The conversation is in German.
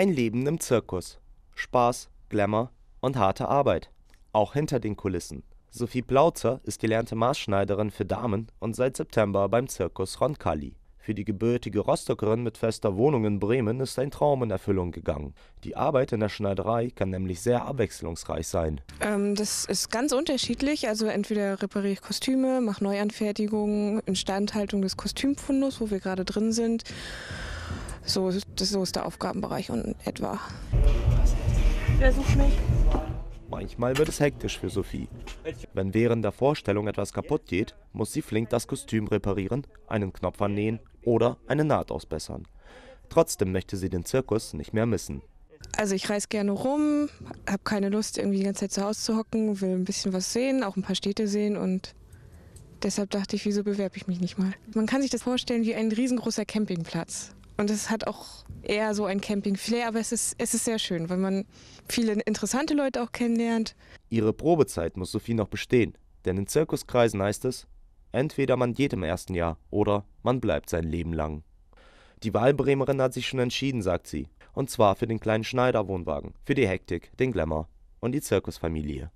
Ein Leben im Zirkus. Spaß, Glamour und harte Arbeit. Auch hinter den Kulissen. Sophie Plautzer ist gelernte Maßschneiderin für Damen und seit September beim Zirkus Roncalli. Für die gebürtige Rostockerin mit fester Wohnung in Bremen ist ein Traum in Erfüllung gegangen. Die Arbeit in der Schneiderei kann nämlich sehr abwechslungsreich sein. Ähm, das ist ganz unterschiedlich. Also entweder repariere ich Kostüme, mache Neuanfertigungen, Instandhaltung des Kostümfundus, wo wir gerade drin sind so, das, so ist der Aufgabenbereich und etwa. Wer sucht mich? Manchmal wird es hektisch für Sophie. Wenn während der Vorstellung etwas kaputt geht, muss sie flink das Kostüm reparieren, einen Knopf annähen oder eine Naht ausbessern. Trotzdem möchte sie den Zirkus nicht mehr missen. Also ich reise gerne rum, habe keine Lust irgendwie die ganze Zeit zu Hause zu hocken, will ein bisschen was sehen, auch ein paar Städte sehen und deshalb dachte ich, wieso bewerbe ich mich nicht mal? Man kann sich das vorstellen wie ein riesengroßer Campingplatz. Und es hat auch eher so ein Camping-Flair, aber es ist, es ist sehr schön, weil man viele interessante Leute auch kennenlernt. Ihre Probezeit muss Sophie noch bestehen, denn in Zirkuskreisen heißt es, entweder man geht im ersten Jahr oder man bleibt sein Leben lang. Die Wahlbremerin hat sich schon entschieden, sagt sie, und zwar für den kleinen Schneider-Wohnwagen, für die Hektik, den Glamour und die Zirkusfamilie.